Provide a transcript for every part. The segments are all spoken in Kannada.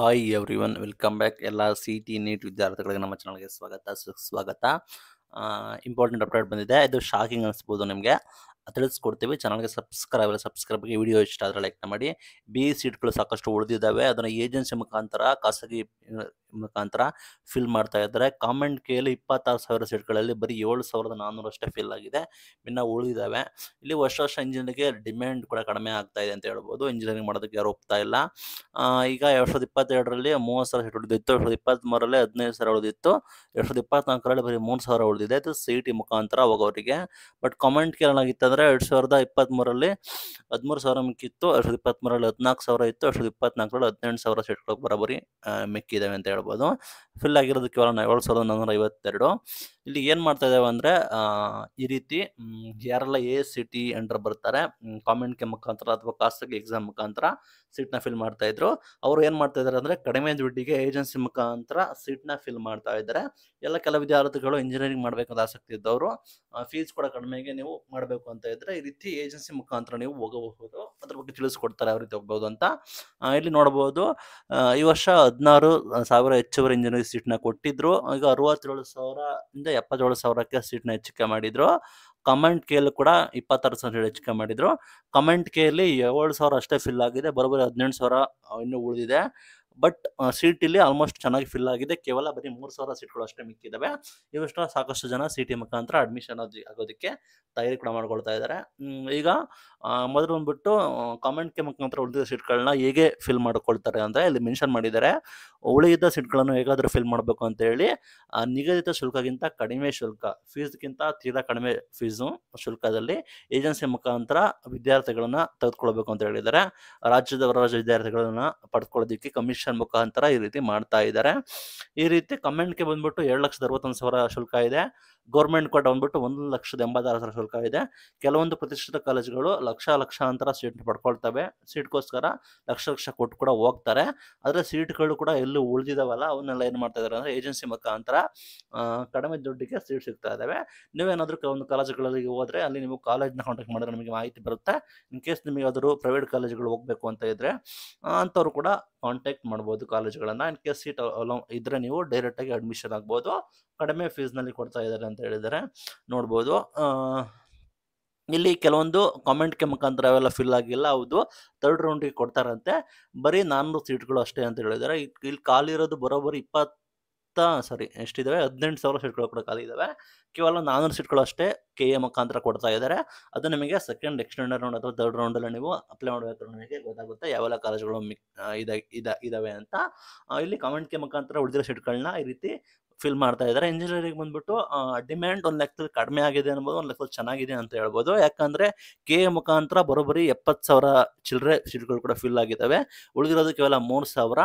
hi everyone welcome back ಎಲ್ಲ ಸಿ ಟಿ ನೀಟ್ ವಿದ್ಯಾರ್ಥಿಗಳಿಗೆ ನಮ್ಮ ಚಾನಲ್ಗೆ ಸ್ವಾಗತ ಸ್ವಾಗತ ಇಂಪಾರ್ಟೆಂಟ್ ಅಪ್ಡೇಟ್ ಬಂದಿದೆ ಇದು ಶಾಕಿಂಗ್ ಅನಿಸ್ಬೋದು ನಿಮಗೆ ತಿಳಿಸ್ಕೊಡ್ತೀವಿ ಚಾನಲ್ಗೆ ಸಬ್ಸ್ಕ್ರೈಬ್ ಸಬ್ಸ್ಕ್ರೈಬ್ ಆಗಿ ವಿಡಿಯೋ ಇಷ್ಟ ಆದರೆ ಲೈಕ್ ಮಾಡಿ ಬಿ ಸೀಟ್ಗಳು ಸಾಕಷ್ಟು ಉಳಿದಿದ್ದಾವೆ ಅದನ್ನು ಏಜೆನ್ಸಿ ಮುಖಾಂತರ ಖಾಸಗಿ ಮುಖಾಂತರ ಫಿಲ್ ಮಾಡ್ತಾ ಇದ್ದಾರೆ ಕಾಮೆಂಟ್ ಕೇಳಿ ಇಪ್ಪತ್ತಾರು ಸಾವಿರ ಸೀಟ್ಗಳಲ್ಲಿ ಬರೀ ಏಳು ಸಾವಿರದ ನಾನ್ನೂರಷ್ಟೇ ಫಿಲ್ ಆಗಿದೆ ಇನ್ನು ಉಳಿದಿದ್ದಾವೆ ಇಲ್ಲಿ ವರ್ಷ ವರ್ಷ ಇಂಜಿನಿಯರಿಗೆ ಡಿಮ್ಯಾಂಡ್ ಕೂಡ ಕಡಿಮೆ ಆಗ್ತಾ ಇದೆ ಅಂತ ಹೇಳ್ಬೋದು ಇಂಜಿನಿಯರಿಂಗ್ ಮಾಡೋದಕ್ಕೆ ಯಾರು ಒಪ್ತಾ ಇಲ್ಲ ಈಗ ಎರಡು ಸಾವಿರದ ಇಪ್ಪತ್ತೆರಡರಲ್ಲಿ ಮೂವತ್ತು ಸಾವಿರ ಸೀಟ್ ಉಳಿದಿತ್ತು ಎರಡು ಸಾವಿರದ ಇಪ್ಪತ್ತ್ಮೂರಲ್ಲಿ ಹದಿನೈದು ಸಾವಿರ ಉಳಿದಿತ್ತು ಎರಡು ಸಾವಿರದ ಇಪ್ಪತ್ನಾಲ್ಕರಲ್ಲಿ ಬರೀ ಮೂರು ಸಾವಿರ ಉಳಿದಿದೆ ಅದು ಸಿ ಮುಖಾಂತರ ಹೋಗೋರಿಗೆ ಬಟ್ ಕಾಮೆಂಟ್ ಕೇಳಲಾಗಿತ್ತು ಅಂದರೆ ಎರಡು ಸಾವಿರದ ಮೂರಲ್ಲಿ ಹದಿಮೂರು ಸಾವಿರ ಮಿಕ್ಕಿತ್ತು ಎರಡು ಸಾವಿರದ ಇಪ್ಪತ್ತ್ಮೂರಲ್ಲಿ ಹದಿನಾಲ್ಕು ಸಾವಿರ ಇತ್ತು ಎರಡು ಸಾವಿರದ ಇಪ್ಪತ್ನಾಲ್ಕರಲ್ಲಿ ಹದಿನೆಂಟು ಸಾವಿರ ಸೀಟ್ಗಳು ಬರೋಬ್ಬರಿ ಮಿಕ್ಕಿದ್ದಾವೆ ಅಂತ ಹೇಳ್ಬೋದು ಫಿಲ್ ಆಗಿರೋದು ಕೇವಲ ಏಳು ಸಾವಿರದ ನಾನ್ನೂರ ಐವತ್ತೆರಡು ಇಲ್ಲಿ ಏನ್ ಮಾಡ್ತಾ ಇದ್ದಾವೆ ಅಂದ್ರೆ ಈ ರೀತಿ ಯಾರೆಲ್ಲ ಎ ಸಿಟಿ ಟಿ ಎಂಟರ್ ಬರ್ತಾರೆ ಕಾಮೆಂಟ್ಗೆ ಮುಖಾಂತರ ಅಥವಾ ಖಾಸಗಿ ಎಕ್ಸಾಮ್ ಮುಖಾಂತರ ಸೀಟ್ ನ ಫಿಲ್ ಮಾಡ್ತಾ ಇದ್ರು ಅವ್ರು ಏನ್ ಮಾಡ್ತಾ ಇದಾರೆ ಅಂದ್ರೆ ಕಡಿಮೆ ದುಡ್ಡಿಗೆ ಏಜೆನ್ಸಿ ಮುಖಾಂತರ ಸೀಟ್ ನ ಫಿಲ್ ಮಾಡ್ತಾ ಇದ್ದಾರೆ ಎಲ್ಲ ಕೆಲ ವಿದ್ಯಾರ್ಥಿಗಳು ಇಂಜಿನಿಯರಿಂಗ್ ಮಾಡ್ಬೇಕಂತ ಆಸಕ್ತಿ ಇದ್ದವರು ಫೀಸ್ ಕೂಡ ಕಡಿಮೆಗೆ ನೀವು ಮಾಡಬೇಕು ಅಂತ ಇದ್ರೆ ಈ ರೀತಿ ಏಜೆನ್ಸಿ ಮುಖಾಂತರ ನೀವು ಹೋಗಬಹುದು ಅದ್ರ ಬಗ್ಗೆ ತಿಳಿಸ್ಕೊಡ್ತಾರೆ ಯಾವ ರೀತಿ ಹೋಗ್ಬೋದು ಅಂತ ಇಲ್ಲಿ ನೋಡ್ಬೋದು ಈ ವರ್ಷ ಹದಿನಾರು ಸಾವಿರ ಹೆಚ್ಚುವರಿ ಇಂಜಿನಿಯರಿಂಗ್ ಸೀಟ್ನ ಕೊಟ್ಟಿದ್ರು ಈಗ ಅರವತ್ತೇಳು ಸಾವಿರ ಇಂದ ಎಪ್ಪತ್ತೇಳು ಸಾವಿರಕ್ಕೆ ಸೀಟ್ನ ಹೆಚ್ಚಿಕೆ ಮಾಡಿದ್ರು ಕಮೆಂಟ್ ಕೇಲ್ ಕೂಡ ಇಪ್ಪತ್ತಾರು ಸಾವಿರ ಹೆಚ್ಚಿಕೆ ಮಾಡಿದ್ರು ಕಮೆಂಟ್ ಕೇಲಿ ಏಳು ಸಾವಿರ ಅಷ್ಟೇ ಫಿಲ್ ಆಗಿದೆ ಬರೋಬ್ಬರಿ ಹದಿನೆಂಟು ಸಾವಿರ ಇನ್ನೂ ಉಳಿದಿದೆ ಬಟ್ ಸೀಟ್ ಇಲ್ಲಿ ಆಲ್ಮೋಸ್ಟ್ ಚೆನ್ನಾಗಿ ಫಿಲ್ ಆಗಿದೆ ಕೇವಲ ಬರೀ ಮೂರು ಸಾವಿರ ಸೀಟ್ಗಳು ಅಷ್ಟೇ ಮಿಕ್ಕಿದ್ದಾವೆ ಇವಷ್ಟು ಸಾಕಷ್ಟು ಜನ ಸಿ ಮುಖಾಂತರ ಅಡ್ಮಿಷನ್ ಆಗೋದಕ್ಕೆ ತಯಾರಿ ಕೂಡ ಮಾಡ್ಕೊಳ್ತಾ ಇದ್ದಾರೆ ಈಗ ಮೊದಲು ಬಂದ್ಬಿಟ್ಟು ಕಾಮೆಂಟ್ಗೆ ಮುಖಾಂತರ ಉಳಿದಿದ್ದ ಸೀಟ್ಗಳನ್ನ ಹೇಗೆ ಫಿಲ್ ಮಾಡ್ಕೊಳ್ತಾರೆ ಅಂದರೆ ಇಲ್ಲಿ ಮೆನ್ಷನ್ ಮಾಡಿದ್ದಾರೆ ಉಳಿದಿದ್ದ ಸೀಟ್ಗಳನ್ನು ಹೇಗಾದರೂ ಫಿಲ್ ಮಾಡಬೇಕು ಅಂತ ಹೇಳಿ ನಿಗದಿತ ಶುಲ್ಕಗಿಂತ ಕಡಿಮೆ ಶುಲ್ಕ ಫೀಸ್ಗಿಂತ ತೀರಾ ಕಡಿಮೆ ಫೀಸು ಶುಲ್ಕದಲ್ಲಿ ಏಜೆನ್ಸಿ ಮುಖಾಂತರ ವಿದ್ಯಾರ್ಥಿಗಳನ್ನ ತೆಗೆದುಕೊಳ್ಬೇಕು ಅಂತ ಹೇಳಿದ್ದಾರೆ ರಾಜ್ಯದ ರಾಜ್ಯ ವಿದ್ಯಾರ್ಥಿಗಳನ್ನ ಪಡೆದುಕೊಳ್ಳೋದಕ್ಕೆ ಕಮಿಷನ್ ಮುಖಾಂತರ ಈ ರೀತಿ ಮಾಡ್ತಾ ಇದ್ದಾರೆ ಈ ರೀತಿ ಕಮೆಂಟ್ಗೆ ಬಂದ್ಬಿಟ್ಟು ಎರಡು ಲಕ್ಷದ ಅರವತ್ತೊಂದು ಸಾವಿರ ಶುಲ್ಕ ಇದೆ ಗೌರ್ಮೆಂಟ್ ಕೂಡ ಬಂದ್ಬಿಟ್ಟು ಒಂದು ಲಕ್ಷದ ಎಂಬತ್ತಾರು ಸಾವಿರ ಶುಲ್ಕ ಇದೆ ಕೆಲವೊಂದು ಪ್ರತಿಷ್ಠಿತ ಕಾಲೇಜುಗಳು ಲಕ್ಷ ಲಕ್ಷಾಂತರ ಸೀಟ್ ಪಡ್ಕೊಳ್ತವೆ ಸೀಟ್ಗೋಸ್ಕರ ಲಕ್ಷ ಲಕ್ಷ ಕೊಟ್ಟು ಕೂಡ ಹೋಗ್ತಾರೆ ಆದರೆ ಸೀಟ್ಗಳು ಕೂಡ ಎಲ್ಲೂ ಉಳಿದಿದಾವಲ್ಲ ಅವನ್ನೆಲ್ಲ ಏನು ಮಾಡ್ತಾ ಇದ್ದಾರೆ ಅಂದರೆ ಏಜೆನ್ಸಿ ಮುಖಾಂತರ ಕಡಿಮೆ ದುಡ್ಡಿಗೆ ಸೀಟ್ ಸಿಗ್ತಾ ಇದ್ದಾವೆ ನೀವೇನಾದರೂ ಕೆಲವೊಂದು ಕಾಲೇಜುಗಳಲ್ಲಿ ಹೋದರೆ ಅಲ್ಲಿ ನೀವು ಕಾಲೇಜ್ನ ಕಾಂಟ್ಯಾಕ್ಟ್ ಮಾಡಿದ್ರೆ ನಿಮಗೆ ಮಾಹಿತಿ ಬರುತ್ತೆ ಇನ್ ಕೇಸ್ ನಿಮಗೆ ಯಾವ್ದಾದ್ರು ಪ್ರೈವೇಟ್ ಕಾಲೇಜುಗಳು ಹೋಗಬೇಕು ಅಂತ ಇದ್ದರೆ ಅಂಥವ್ರು ಕೂಡ ಕಾಂಟ್ಯಾಕ್ಟ್ ಮಾಡ್ಬೋದು ಕಾಲೇಜುಗಳನ್ನು ಇನ್ ಕೇಸ್ ಸೀಟ್ ಇದ್ದರೆ ನೀವು ಡೈರೆಕ್ಟಾಗಿ ಅಡ್ಮಿಷನ್ ಆಗ್ಬೋದು ಕಡಿಮೆ ಫೀಸ್ನಲ್ಲಿ ಕೊಡ್ತಾ ಇದ್ದಾರೆ ಅಂತ ಹೇಳಿದರೆ ನೋಡ್ಬೋದು ಇಲ್ಲಿ ಕೆಲವೊಂದು ಕಾಮೆಂಟ್ಗೆ ಮುಖಾಂತರ ಅವೆಲ್ಲ ಫಿಲ್ ಆಗಿಲ್ಲ ಹೌದು ತರ್ಡ್ ರೌಂಡಿಗೆ ಕೊಡ್ತಾರಂತೆ ಬರೀ ನಾನ್ನೂರು ಸೀಟ್ಗಳು ಅಷ್ಟೇ ಅಂತ ಹೇಳಿದ್ದಾರೆ ಇಲ್ಲಿ ಖಾಲಿರೋದು ಬರೋಬ್ಬರಿ ಇಪ್ಪತ್ತು ಸಾರಿ ಎಷ್ಟಿದಾವೆ ಹದಿನೆಂಟು ಸಾವಿರ ಸೀಟ್ಗಳು ಕೂಡ ಖಾಲಿ ಇದ್ದಾವೆ ಕೇವಲ ನಾನ್ನೂರು ಸೀಟ್ಗಳು ಅಷ್ಟೇ ಕೆ ಎ ಮುಖಾಂತರ ಕೊಡ್ತಾ ಇದ್ದಾರೆ ಅದು ನಿಮಗೆ ಸೆಕೆಂಡ್ ಎಕ್ಸ್ಟೆಂಡರ್ ರೌಂಡ್ ಅಥವಾ ಥರ್ಡ್ ರೌಂಡಲ್ಲಿ ನೀವು ಅಪ್ಲೈ ಮಾಡಬೇಕು ನಿಮಗೆ ಗೊತ್ತಾಗುತ್ತೆ ಯಾವೆಲ್ಲ ಕಾಲೇಜುಗಳು ಇದ ಇದಾವೆ ಅಂತ ಇಲ್ಲಿ ಕಾಮೆಂಟ್ಗೆ ಮುಖಾಂತರ ಉಳಿದಿರೋ ಸೀಟ್ಗಳನ್ನ ಈ ರೀತಿ ಫಿಲ್ ಮಾಡ್ತಾ ಇದ್ದಾರೆ ಇಂಜಿನಿಯರಿಂಗ್ ಬಂದ್ಬಿಟ್ಟು ಡಿಮ್ಯಾಂಡ್ ಒಂದು ಲೆಕ್ಕದಲ್ಲಿ ಕಡಿಮೆ ಆಗಿದೆ ಅನ್ಬೋದು ಒಂದು ಲೆಕ್ಕದಲ್ಲಿ ಚೆನ್ನಾಗಿದೆ ಅಂತ ಹೇಳ್ಬೋದು ಯಾಕಂದ್ರೆ ಕೆ ಮುಖಾಂತರ ಬರೋಬ್ಬರಿ ಎಪ್ಪತ್ತು ಸಾವಿರ ಚಿಲ್ಲರೆ ಸೀಟ್ಗಳು ಕೂಡ ಫಿಲ್ ಆಗಿದ್ದಾವೆ ಉಳಿದಿರೋದು ಕೇವಲ ಮೂರು ಸಾವಿರ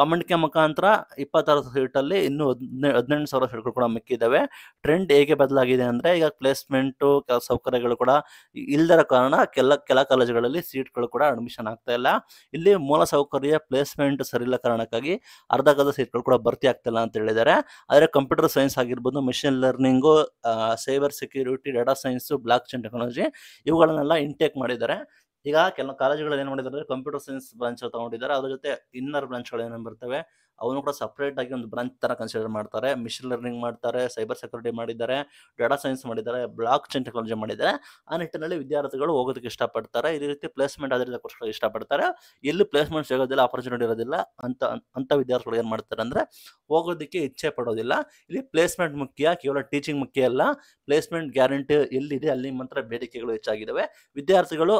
ಕಾಮೆಂಟ್ ಕೆ ಮುಖಾಂತರ ಇಪ್ಪತ್ತಾರು ಸೀಟಲ್ಲಿ ಇನ್ನೂ ಹದಿನೈದು ಹದಿನೆಂಟು ಸಾವಿರ ಸೀಟ್ಗಳು ಕೂಡ ಮಿಕ್ಕಿದ್ದಾವೆ ಟ್ರೆಂಡ್ ಹೇಗೆ ಬದಲಾಗಿದೆ ಅಂದರೆ ಈಗ ಪ್ಲೇಸ್ಮೆಂಟು ಕೆಲ ಸೌಕರ್ಯಗಳು ಕೂಡ ಇಲ್ಲದರ ಕಾರಣ ಕೆಲ ಕೆಲ ಕಾಲೇಜುಗಳಲ್ಲಿ ಸೀಟ್ಗಳು ಕೂಡ ಅಡ್ಮಿಷನ್ ಆಗ್ತಾ ಇಲ್ಲ ಇಲ್ಲಿ ಮೂಲ ಸೌಕರ್ಯ ಪ್ಲೇಸ್ಮೆಂಟ್ ಸರಿಯಿಲ್ಲ ಕಾರಣಕ್ಕಾಗಿ ಅರ್ಧ ಅರ್ಧಕ್ಕರ್ಧ ಸೀಟ್ಗಳು ಕೂಡ ಭರ್ತಿ ಆಗ್ತಿಲ್ಲ ಅಂತ ಹೇಳಿದ್ದಾರೆ ಆದರೆ ಕಂಪ್ಯೂಟರ್ ಸೈನ್ಸ್ ಆಗಿರ್ಬೋದು machine learning cyber security data science blockchain technology ಇವುಗಳನ್ನೆಲ್ಲ ಇಂಟೇಕ್ ಮಾಡಿದ್ದಾರೆ ಈಗ ಕೆಲವು ಕಾಲೇಜುಗಳಲ್ಲಿ ಏನು ಮಾಡಿದ್ದಾರೆ ಕಂಪ್ಯೂಟರ್ ಸೈನ್ಸ್ ಬ್ರಾಂಚ್ ತಗೊಂಡಿದ್ದಾರೆ ಅದ್ರ ಜೊತೆ ಇನ್ನರ್ ಬ್ರಾಂಚ್ಗಳು ಏನೇನು ಬರ್ತವೆ ಅವನು ಕೂಡ ಸಪ್ರೇಟ್ ಆಗಿ ಒಂದು ಬ್ರಾಂಚ್ ತರ ಕನ್ಸಿಡರ್ ಮಾಡ್ತಾರೆ ಮಿಷಿನ್ ಲರ್ನಿಂಗ್ ಮಾಡ್ತಾರೆ ಸೈಬರ್ ಸೆಕ್ಯೂರಿಟಿ ಮಾಡಿದ್ದಾರೆ ಡಾಟಾ ಸೈನ್ಸ್ ಮಾಡಿದ್ದಾರೆ ಬ್ಲಾಕ್ ಚೈನ್ ಟೆಕ್ನಾಲಜಿ ಮಾಡಿದ್ದಾರೆ ಆ ನಿಟ್ಟಿನಲ್ಲಿ ವಿದ್ಯಾರ್ಥಿಗಳು ಹೋಗೋದಕ್ಕೆ ಇಷ್ಟಪಡ್ತಾರೆ ಇದೇ ರೀತಿ ಪ್ಲೇಸ್ಮೆಂಟ್ ಆದ್ರಿಂದ ಕೋರ್ಸ್ಗಳು ಇಷ್ಟಪಡ್ತಾರೆ ಎಲ್ಲಿ ಪ್ಲೇಸ್ಮೆಂಟ್ ಸಿಗೋದಿಲ್ಲ ಆಪರ್ಚುನಿಟಿ ಇರೋದಿಲ್ಲ ಅಂತ ಅಂತ ವಿದ್ಯಾರ್ಥಿಗಳು ಏನು ಮಾಡ್ತಾರೆ ಅಂದರೆ ಹೋಗೋದಕ್ಕೆ ಇಚ್ಛೆ ಪಡೋದಿಲ್ಲ ಇಲ್ಲಿ ಪ್ಲೇಸ್ಮೆಂಟ್ ಮುಖ್ಯ ಕೇವಲ ಟೀಚಿಂಗ್ ಮುಖ್ಯ ಅಲ್ಲ ಪ್ಲೇಸ್ಮೆಂಟ್ ಗ್ಯಾರಂಟಿ ಎಲ್ಲಿದೆ ಅಲ್ಲಿ ಮಾತ್ರ ಬೇಡಿಕೆಗಳು ಹೆಚ್ಚಾಗಿದ್ದಾವೆ ವಿದ್ಯಾರ್ಥಿಗಳು